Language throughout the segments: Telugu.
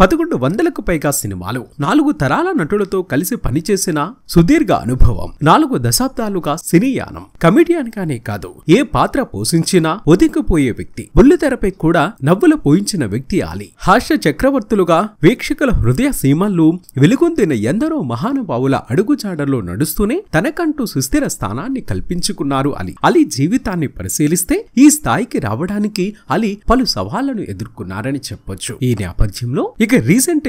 పదకొండు వందలకు పైగా సినిమాలు నాలుగు తరాల నటులతో కలిసి పనిచేసిన సుదీర్ఘ అనుభవం నాలుగు దశాబ్దాలుగా సినీయానం కమిడియన్ గానే కాదు ఏ పాత్ర పోషించినా ఒదిగిపోయే వ్యక్తి బుల్లితెరపై కూడా నవ్వులు పోయించిన వ్యక్తి ఆలి హాస్య చక్రవర్తులుగా వీక్షకుల హృదయ సీమల్లో వెలుగొందిన ఎందరో మహానుభావుల అడుగుజాడల్లో నడుస్తూనే తనకంటూ సుస్థిర స్థానాన్ని కల్పించుకున్నారు అలి అలీ జీవితాన్ని పరిశీలిస్తే ఈ స్థాయికి రావడానికి అలీ పలు సవాళ్లను ఎదుర్కొన్నారని చెప్పొచ్చు ఈ నేపథ్యంలో ఇక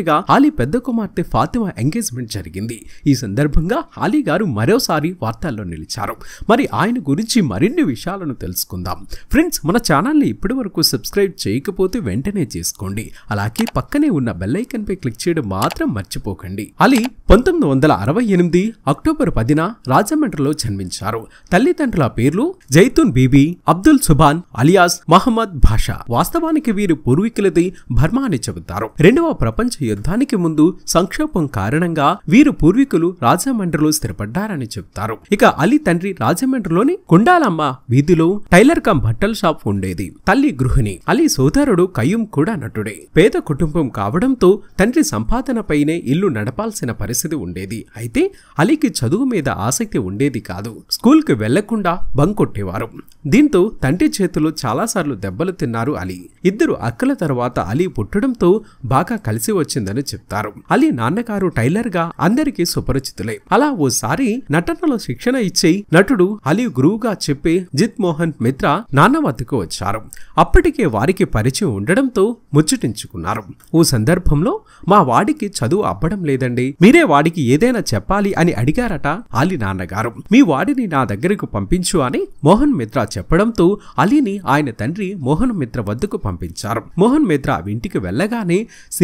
గా హాలీ పెద్ద కుమార్తె ఫాతిమా ఎంగేజ్మెంట్ జరిగింది ఈ సందర్భంగా హాలీ గారు మరోసారి వార్తల్లో నిలిచారు మరి ఆయన గురించి మరిన్ని విషయాలను తెలుసుకుందాం ఫ్రెండ్స్ మన ఛానల్ని ఇప్పటి వరకు సబ్స్క్రైబ్ చేయకపోతే వెంటనే చేసుకోండి అలాగే పక్కనే ఉన్న బెల్లైకన్ పై క్లిక్ చేయడం మాత్రం మర్చిపోకండి అలీ పంతొమ్మిది వందల అరవై ఎనిమిది అక్టోబర్ పదిన రాజమండ్రిలో జన్మించారు తల్లిదండ్రుల పేర్లు జైతున్ బీబీ అబ్దుల్ సుబాన్ అలియాస్ మహమ్మద్ భాషా వాస్తవానికి వీరు పూర్వీకులది బర్మా అని చెబుతారు రెండవ రెండవ ప్రపంచ యుద్ధానికి ముందు సంక్షోభం కారణంగా వీరు పూర్వీకులు రాజమండ్రిలో స్థిరపడ్డారని చెప్తారు ఇక అలీ తండ్రి రాజమండ్రిలోని కుండాలమ్మ వీధిలో టైలర్ కం బట్టల షాప్ ఉండేది తల్లి గృహిణి అలీ సోదరుడు కయ్యూం కూడా నటుడే పేద కుటుంబం కావడంతో తండ్రి సంపాదనపైనే ఇల్లు నడపాల్సిన పరిస్థితి ఉండేది అయితే అలీకి చదువు మీద ఆసక్తి ఉండేది కాదు స్కూల్కి వెళ్లకుండా బంక్ కొట్టేవారు దీంతో తండ్రి చేతులు చాలాసార్లు దెబ్బలు తిన్నారు అలీ ఇద్దరు అక్కల తర్వాత అలీ పుట్టడంతో బాగా కలిసి వచ్చిందని చెప్తారు అలీ నాన్నగారు టైలర్ గా అందరికీ సుపరిచితులే అలా ఓసారి నటనలో శిక్షణ ఇచ్చే నటుడు అలీ గురువుగా చెప్పి జిత్ మోహన్ మిత్ర నాన్న వద్దకు వచ్చారు అప్పటికే వారికి పరిచయం ఉండడంతో ముచ్చటించుకున్నారు ఓ సందర్భంలో మా వాడికి చదువు అవ్వడం లేదండి మీరే వాడికి ఏదైనా చెప్పాలి అని అడిగారట అలీ నాన్నగారు మీ వాడిని నా దగ్గరకు పంపించు అని మోహన్ మిత్ర చెప్పడంతో అలీని ఆయన తండ్రి మోహన్ మిత్ర వద్దకు పంపించారు మోహన్ మిత్ర ఇంటికి వెళ్ళగానే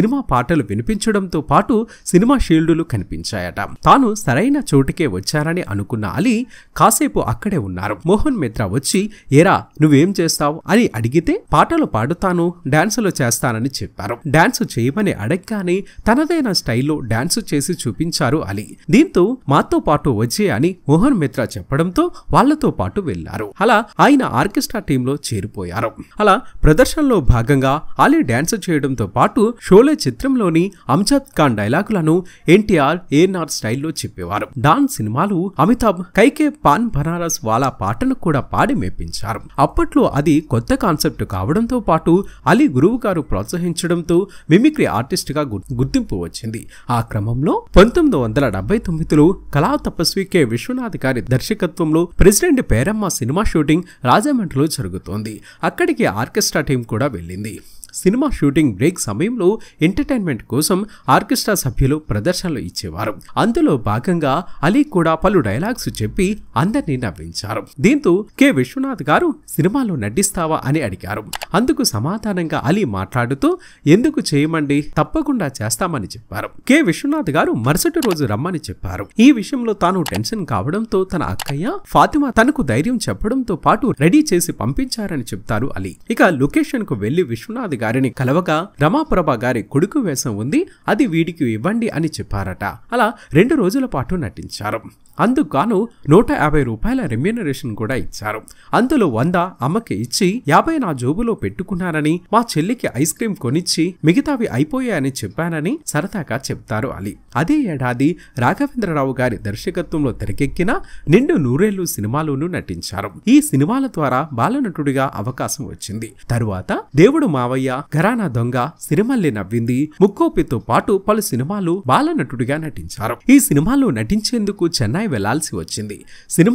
సినిమా పాటలు వినిపించడంతో పాటు సినిమా షీల్డులు కనిపించాయట తాను సరైన చోటుకే వచ్చారని అనుకున్న అలీ కాసేపు అక్కడే ఉన్నారు మోహన్ మిత్రా వచ్చి ఏరా నువ్వేం చేస్తావు అని అడిగితే పాటలు పాడుతాను డాన్సులు చేస్తానని చెప్పారు డాన్సు చేయమని అడగగానే తనదైన స్టైల్లో డాన్స్ చేసి చూపించారు అలీ దీంతో మాతో పాటు వచ్చే అని మోహన్ మిత్రా చెప్పడంతో వాళ్లతో పాటు వెళ్లారు అలా ఆయన ఆర్కెస్ట్రా టీంలో చేరిపోయారు అలా ప్రదర్శనలో భాగంగా అలీ డాన్స్ చేయడంతో పాటు షోలే చిత్రంలోని అమ్జాద్ ఖాన్ డైలాగులను ఎన్టీఆర్ ఏఎన్ఆర్ స్టైల్లో చెప్పేవారు డాన్ సినిమాలు అమితాబ్ కైకే పాన్ బనారస్ వాలా పాటను కూడా పాడి మేపించారు అప్పట్లో అది కొత్త కాన్సెప్ట్ కావడంతో పాటు అలీ గురువు గారు ప్రోత్సహించడంతో మిమిక్రీ గా గుర్తింపు వచ్చింది ఆ క్రమంలో పంతొమ్మిది వందల డెబ్బై తొమ్మిదిలో కళా తపస్వి కె విశ్వనాథ్ గారి దర్శకత్వంలో ప్రెసిడెంట్ పేరమ్మ సినిమా షూటింగ్ రాజమండ్రిలో జరుగుతోంది అక్కడికి ఆర్కెస్ట్రా టీం కూడా వెళ్ళింది సినిమా షూటింగ్ బ్రేక్ సమయంలో ఎంటర్టైన్మెంట్ కోసం ఆర్కెస్ట్రా సభ్యులు ప్రదర్శనలు ఇచ్చేవారు అందులో భాగంగా అలీ కూడా పలు డైలాగ్స్ చెప్పి అందరినీ నవ్వించారు దీంతో కె విశ్వనాథ్ గారు సినిమాలో నటిస్తావా అని అడిగారు అందుకు సమాధానంగా అలీ మాట్లాడుతూ ఎందుకు చేయమండి తప్పకుండా చేస్తామని చెప్పారు కె విశ్వనాథ్ గారు మరుసటి రోజు రమ్మని చెప్పారు ఈ విషయంలో తాను టెన్షన్ కావడంతో తన అక్కయ్య ఫాతిమా తనకు ధైర్యం చెప్పడంతో పాటు రెడీ చేసి పంపించారని చెప్తారు అలీ ఇక లొకేషన్ కు వెళ్లి విశ్వనాథ్ గారిని కలవగా రమాప్రభ గారి కొడుకు వేషం ఉంది అది వీడికి ఇవ్వండి అని చెప్పారట అలా రెండు రోజుల పాటు నటించారు అందుకు నూట యాభై రూపాయల రెమ్యూనరేషన్ కూడా ఇచ్చారు అందులో వంద అమ్మకి ఇచ్చి యాభై నా జోబులో పెట్టుకున్నారని మా చెల్లికి ఐస్ క్రీమ్ కొనిచ్చి మిగతావి అయిపోయాయని చెప్పానని సరదాగా చెప్తారు అలీ అదే ఏడాది రాఘవేంద్రరావు గారి దర్శకత్వంలో తెరకెక్కిన నిండు నూరేళ్లు సినిమాలోనూ నటించారు ఈ సినిమాల ద్వారా బాలనటుడిగా అవకాశం వచ్చింది తరువాత దేవుడు మావయ్య ఘరానా దొంగ సిరిమల్లి నవ్వింది ముక్కోపితో పాటు పలు సినిమాలు బాలనటుడిగా నటించారు ఈ సినిమాలో నటించేందుకు చెన్నై వెళ్లాల్సి వచ్చింది సినిమా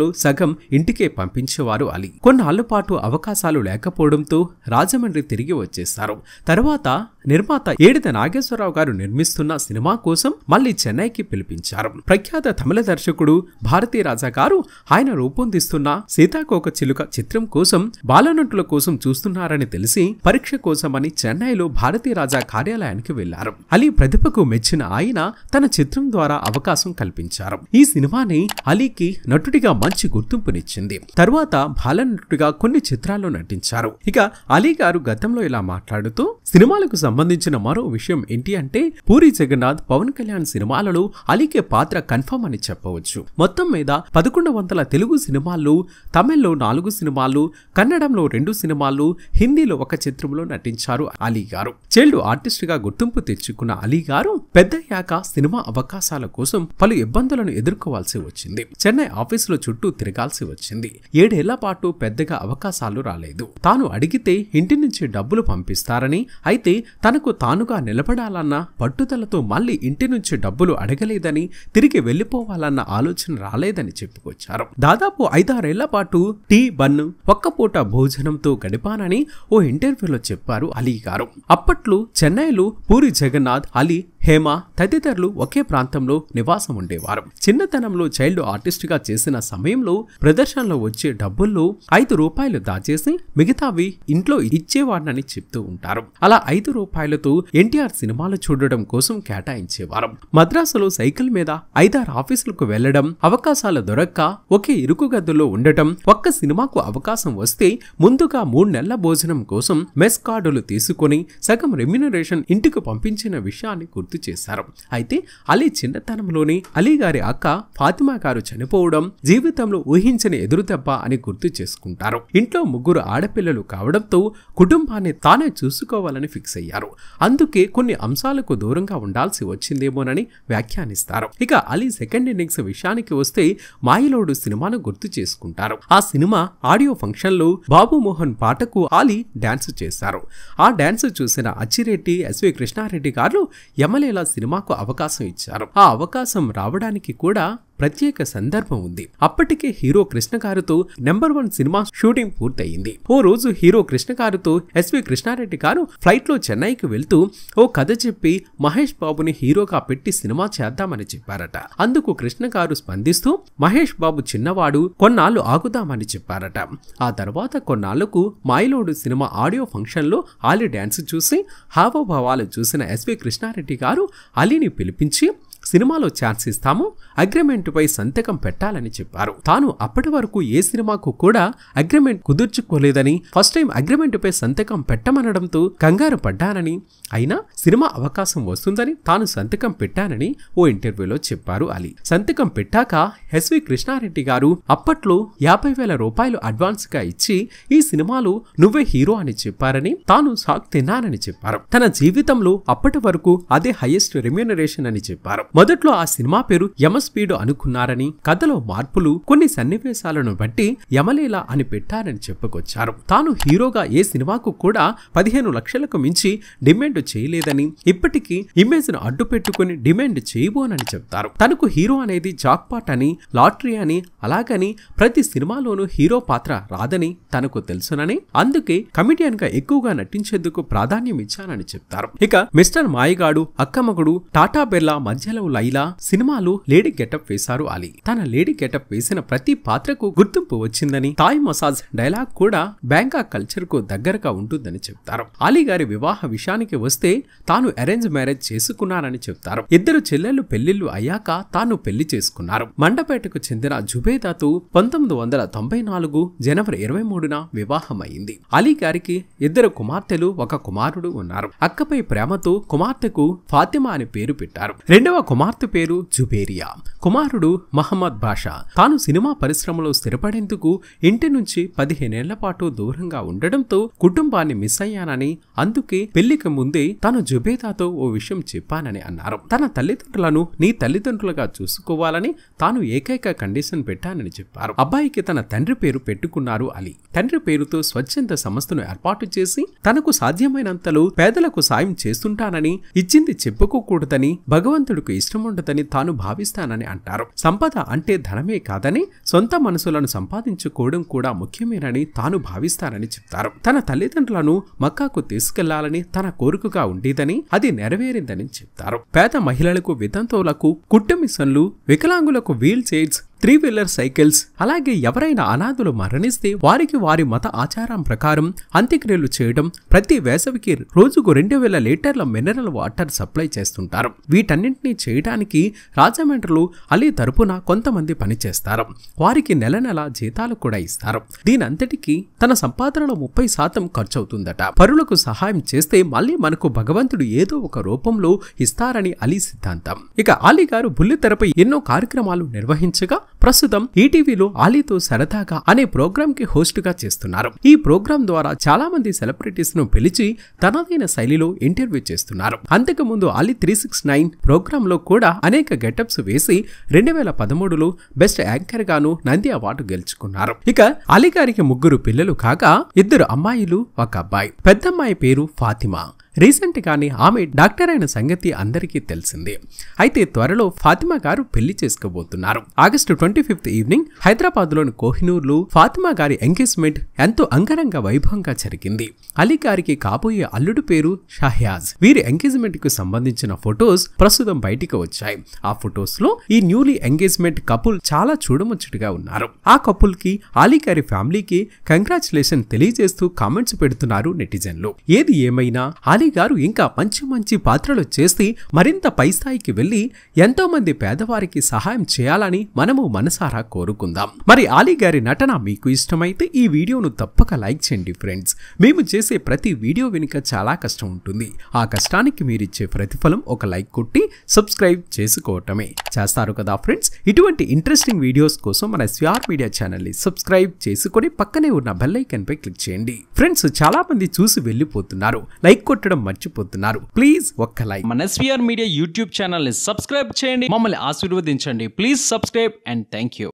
లో సగం ఇంటికే పంపించేవారు అలీ కొన్నాళ్ళు పాటు అవకాశాలు లేకపోవడంతో రాజమండ్రి తిరిగి వచ్చేశారు తర్వాత నిర్మాత ఏడిద నాగేశ్వరరావు గారు నిర్మిస్తున్న సినిమా కోసం మళ్లీ చెన్నైకి పిలిపించారు ప్రఖ్యాత తమిళ దర్శకుడు భారతీ రాజా గారు ఆయన రూపొందిస్తున్న సీతాకోక చిలుక చిత్రం కోసం బాలనటుల కోసం చూస్తున్నారని తెలిసి పరీక్ష కోసమని చెన్నైలో భారతీయ రాజా కార్యాలయానికి వెళ్లారు అలీ ప్రతిభకు మెచ్చిన ఆయన తన చిత్రం ద్వారా అవకాశం కల్పించారు ఈ సినిమాని అలీకి నటుడిగా మంచి గుర్తింపునిచ్చింది తరువాత బాల నటుడిగా కొన్ని చిత్రాల్లో నటించారు ఇక అలీ గారు గతంలో ఇలా మాట్లాడుతూ సినిమాలకు సంబంధించిన మరో విషయం ఏంటి అంటే పూరి జగన్నాథ్ పవన్ కళ్యాణ్ సినిమాలలో అలీకే పాత్ర కన్ఫర్మ్ అని చెప్పవచ్చు మొత్తం మీద పదకొండు వందల తెలుగు సినిమాలు తమిళ్లో నాలుగు సినిమాలు కన్నడంలో రెండు సినిమాలు హిందీలో ఒక చిత్రంలో నటించారు అలీ గారు చైల్డ్ గా గుర్తింపు తెచ్చుకున్న అలీ గారు పెద్దయ్యాక సినిమా అవకాశాల కోసం పలు ఇబ్బందులను ఎదుర్కోవాల్సి వచ్చింది చెన్నై ఆఫీసులో చుట్టూ తిరగాల్సి వచ్చింది ఏడేళ్ల పాటు పెద్దగా అవకాశాలు రాలేదు తాను అడిగితే ఇంటి నుంచి డబ్బులు పంపిస్తారని అయితే తనకు తానుగా నిలబడాలన్న పట్టుదలతో మళ్ళీ ఇంటి నుంచి డబ్బులు అడగలేదని తిరిగి వెళ్లిపోవాలన్న ఆలోచన రాలేదని చెప్పుకొచ్చారు దాదాపు ఐదారేళ్ల పాటు టీ బన్ను ఒక్కపూట భోజనంతో గడిపానని ఓ ఇంటర్వ్యూ ఇంటర్వ్యూలో చెప్పారు అలీ గారు అప్పట్లో చెన్నైలో పూరి జగన్నాథ్ అలీ హేమ తదితరులు ఒకే ప్రాంతంలో నివాసం ఉండేవారు చిన్నతనంలో చైల్డ్ ఆర్టిస్ట్గా చేసిన సమయంలో ప్రదర్శనలో వచ్చే డబ్బుల్లో ఐదు రూపాయలు దాచేసి మిగతావి ఇంట్లో ఇచ్చేవాడినని చెప్తూ ఉంటారు అలా ఐదు రూపాయలతో ఎన్టీఆర్ సినిమాలు చూడడం కోసం కేటాయించేవారు మద్రాసులో సైకిల్ మీద ఐదారు ఆఫీసులకు వెళ్లడం అవకాశాలు దొరక్క ఒకే ఇరుకు గదుల్లో ఉండటం ఒక్క సినిమాకు అవకాశం వస్తే ముందుగా మూడు నెలల భోజనం కోసం మెస్ కార్డులు తీసుకుని సగం రెమ్యునరేషన్ ఇంటికి పంపించిన విషయాన్ని గుర్తు చేశారు అయితే అలీ చిన్నతనంలోని అలీ గారి అక్క ఫాతిమా గారు చనిపోవడం జీవితంలో ఊహించని ఎదురుదెబ్బ అని గుర్తు చేసుకుంటారు ఇంట్లో ముగ్గురు ఆడపిల్లలు కావడంతో కుటుంబాన్ని తానే చూసుకోవాలని ఫిక్స్ అయ్యారు అందుకే కొన్ని అంశాలకు దూరంగా ఉండాల్సి వచ్చిందేమోనని వ్యాఖ్యానిస్తారు ఇక అలీ సెకండ్ ఇన్నింగ్స్ విషయానికి వస్తే మాయలోడు సినిమాను గుర్తు చేసుకుంటారు ఆ సినిమా ఆడియో ఫంక్షన్లో బాబు మోహన్ పాటకు అలీ డాన్స్ చేశారు ఆ డాన్స్ చూసిన అచ్చిరెడ్డి ఎస్వి కృష్ణారెడ్డి గారు ఎమ్ కమల్ ఇలా సినిమాకు అవకాశం ఇచ్చారు ఆ అవకాశం రావడానికి కూడా ప్రత్యేక సందర్భం ఉంది అప్పటికే హీరో కృష్ణకారుతో నెంబర్ వన్ సినిమా షూటింగ్ పూర్తయింది ఓ రోజు హీరో కృష్ణకారుతో ఎస్వి కృష్ణారెడ్డి గారు ఫ్లైట్లో చెన్నైకి వెళ్తూ ఓ కథ చెప్పి మహేష్ బాబుని హీరోగా పెట్టి సినిమా చేద్దామని చెప్పారట అందుకు కృష్ణకారు స్పందిస్తూ మహేష్ బాబు చిన్నవాడు కొన్నాళ్ళు ఆగుదామని చెప్పారట ఆ తర్వాత కొన్నాళ్లకు మాయిలోడు సినిమా ఆడియో ఫంక్షన్లో అలీ డ్యాన్స్ చూసి హావభావాలు చూసిన ఎస్వి కృష్ణారెడ్డి గారు అలీని పిలిపించి సినిమాలో ఛాన్స్ ఇస్తాము అగ్రిమెంట్పై సంతకం పెట్టాలని చెప్పారు తాను అప్పటి వరకు ఏ సినిమాకు కూడా అగ్రిమెంట్ కుదుర్చుకోలేదని ఫస్ట్ టైం అగ్రిమెంట్పై సంతకం పెట్టమనడంతో కంగారు పడ్డానని అయినా సినిమా అవకాశం వస్తుందని తాను సంతకం పెట్టానని ఓ ఇంటర్వ్యూలో చెప్పారు అలీ సంతకం పెట్టాక ఎస్వి కృష్ణారెడ్డి గారు అప్పట్లో యాభై వేల రూపాయలు అడ్వాన్స్ గా ఇచ్చి ఈ సినిమాలో నువ్వే హీరో అని చెప్పారని తాను సాక్ తిన్నానని చెప్పారు తన జీవితంలో అప్పటి వరకు అదే హైయెస్ట్ రెమ్యూనరేషన్ అని చెప్పారు మొదట్లో ఆ సినిమా పేరు యమస్పీడు అనుకున్నారని కథలో మార్పులు కొన్ని సన్నివేశాలను బట్టి యమలీల అని పెట్టారని చెప్పుకొచ్చారు తాను హీరోగా ఏ సినిమాకు కూడా పదిహేను లక్షలకు మించి డిమాండ్ చేయలేదని ఇప్పటికీ ను అడ్డు పెట్టుకుని డిమాండ్ చేయబోనని చెప్తారు తనకు హీరో అనేది జాక్పాట్ అని లాటరీ అని అలాగని ప్రతి సినిమాలోనూ హీరో పాత్ర రాదని తనకు తెలుసునని అందుకే కమిడియన్ గా ఎక్కువగా నటించేందుకు ప్రాధాన్యం ఇచ్చానని చెప్తారు ఇక మిస్టర్ మాయగాడు అక్కమగుడు టాటా బిర్లా మధ్యలో లైలా సినిమాలు లేడీ గెటప్ వేశారు అలీ తన లేడీ గెటప్ వేసిన ప్రతి పాత్రకు గుర్తింపు వచ్చిందని తాయ్ మసాజ్ డైలాగ్ కూడా బ్యాంకాక్ కల్చర్ కు దగ్గరగా ఉంటుందని చెప్తారు అలీ గారి వివాహ విషయానికి వస్తే తాను అరేంజ్ మ్యారేజ్ చేసుకున్నానని చెప్తారు ఇద్దరు చెల్లెళ్లు పెళ్లిళ్లు అయ్యాక తాను పెళ్లి చేసుకున్నారు మండపేటకు చెందిన జుబేదాతో పంతొమ్మిది వందల తొంభై నాలుగు జనవరి ఇరవై మూడున వివాహమైంది అలీ గారికి ఇద్దరు కుమార్తెలు ఒక కుమారుడు ఉన్నారు అక్కపై ప్రేమతో కుమార్తెకు ఫాతిమా అని పేరు పెట్టారు రెండవ కుమార్తె పేరు జుబేరియా కుమారుడు మహమ్మద్ బాషా తాను సినిమా పరిశ్రమలో స్థిరపడేందుకు ఇంటి నుంచి పదిహేనేళ్ల పాటు దూరంగా ఉండడంతో కుటుంబాన్ని మిస్ అయ్యానని అందుకే పెళ్లికి ముందే తను జుబేదాతో ఓ విషయం చెప్పానని అన్నారు తన తల్లిదండ్రులను నీ తల్లిదండ్రులుగా చూసుకోవాలని తాను ఏకైక కండిషన్ పెట్టానని చెప్పారు అబ్బాయికి తన తండ్రి పేరు పెట్టుకున్నారు అలీ తండ్రి పేరుతో స్వచ్ఛంద సంస్థను ఏర్పాటు చేసి తనకు సాధ్యమైనంతలో పేదలకు సాయం చేస్తుంటానని ఇచ్చింది చెప్పుకోకూడదని భగవంతుడికి ఇష్టం ఉండదని తాను భావిస్తానని అంటారు సంపద అంటే ధనమే కాదని సొంత మనసులను సంపాదించుకోవడం కూడా ముఖ్యమేనని తాను భావిస్తానని చెప్తారు తన తల్లిదండ్రులను మక్కాకు తీసుకెళ్లాలని తన కోరికగా ఉండేదని అది నెరవేరిందని చెప్తారు పేద మహిళలకు వితంతువులకు కుట్టు మిషన్లు వికలాంగులకు wheel chairs three wheeler cycles అలాగే ఎవరైనా అనాథులు మరణిస్తే వారికి వారి మత ఆచారం ప్రకారం అంత్యక్రియలు చేయడం ప్రతి వేసవికి రోజుకు రెండు వేల లీటర్ల మినరల్ వాటర్ సప్లై చేస్తుంటారు వీటన్నింటినీ చేయడానికి రాజమండ్రిలో అలీ తరపున కొంతమంది పనిచేస్తారు వారికి నెల నెల జీతాలు కూడా ఇస్తారు దీని తన సంపాదనలో ముప్పై శాతం ఖర్చు అవుతుందట పరులకు సహాయం చేస్తే మళ్ళీ మనకు భగవంతుడు ఏదో ఒక రూపంలో ఇస్తారని అలీ సిద్ధాంతం ఇక అలీ గారు బుల్లి తెరపై ఎన్నో కార్యక్రమాలు నిర్వహించగా ప్రస్తుతం ఈటీవీలో ఆలీతో సరదాగా అనే ప్రోగ్రామ్ కి హోస్ట్ గా చేస్తున్నారు ఈ ప్రోగ్రామ్ ద్వారా చాలా మంది సెలబ్రిటీస్ ను పిలిచి తనదైన శైలిలో ఇంటర్వ్యూ చేస్తున్నారు అంతకు ముందు Ali three six nine programme లో కూడా అనేక గెటప్స్ వేసి రెండు వేల పదమూడులో బెస్ట్ యాంకర్ గాను నంది అవార్డు గెలుచుకున్నారు ఇక అలీ గారికి ముగ్గురు పిల్లలు కాగా ఇద్దరు అమ్మాయిలు ఒక అబ్బాయి పెద్దమ్మాయి పేరు ఫాతిమా రీసెంట్గానే ఆమె డాక్టర్ అయిన సంగతి అందరికీ తెలిసిందే అయితే త్వరలో ఫాతిమా గారు పెళ్లి చేసుకోబోతున్నారు ఆగస్టు ట్వంటీ ఫిఫ్త్ ఈవినింగ్ హైదరాబాద్లోని కోహినూర్లో ఫాతిమా గారి ఎంగేజ్మెంట్ ఎంతో అంగరంగ వైభవంగా జరిగింది అలీ గారికి కాబోయే అల్లుడు పేరు షహ్యాజ్ వీరి ఎంగేజ్మెంట్ కు సంబంధించిన ఫొటోస్ ప్రస్తుతం బయటికి వచ్చాయి ఆ ఫొటోస్ లో ఈ న్యూలీ ఎంగేజ్మెంట్ కపుల్ చాలా చూడముచ్చటగా ఉన్నారు ఆ కపుల్ కి అలీ గారి ఫ్యామిలీకి కంగ్రాచులేషన్ తెలియజేస్తూ కామెంట్స్ పెడుతున్నారు నెటిజన్లు ఏది ఏమైనా అలీ అబ్బాయి గారు ఇంకా మంచి మంచి పాత్రలు చేసి మరింత పై స్థాయికి వెళ్ళి ఎంతోమంది పేదవారికి సహాయం చేయాలని మనము మనసారా కోరుకుందాం మరి ఆలీ గారి నటన మీకు ఇష్టమైతే ఈ వీడియోను తప్పక లైక్ చేయండి ఫ్రెండ్స్ మేము చేసే ప్రతి వీడియో వెనుక చాలా కష్టం ఉంటుంది ఆ కష్టానికి మీరిచ్చే ప్రతిఫలం ఒక లైక్ కొట్టి సబ్స్క్రైబ్ చేసుకోవటమే చేస్తారు కదా ఫ్రెండ్స్ ఇటువంటి ఇంట్రెస్టింగ్ వీడియోస్ కోసం మన స్వార్ మీడియా ఛానల్ని సబ్స్క్రైబ్ చేసుకొని పక్కనే ఉన్న బెల్లైకన్ పై క్లిక్ చేయండి ఫ్రెండ్స్ చాలామంది చూసి వెళ్ళిపోతున్నారు లైక్ కొట్టడం నొక్కడం మర్చిపోతున్నారు ప్లీజ్ ఒక్క లైక్ మన ఎస్వీఆర్ మీడియా యూట్యూబ్ ఛానల్ ని సబ్స్క్రైబ్ చేయండి మమ్మల్ని ఆశీర్వదించండి please subscribe and thank you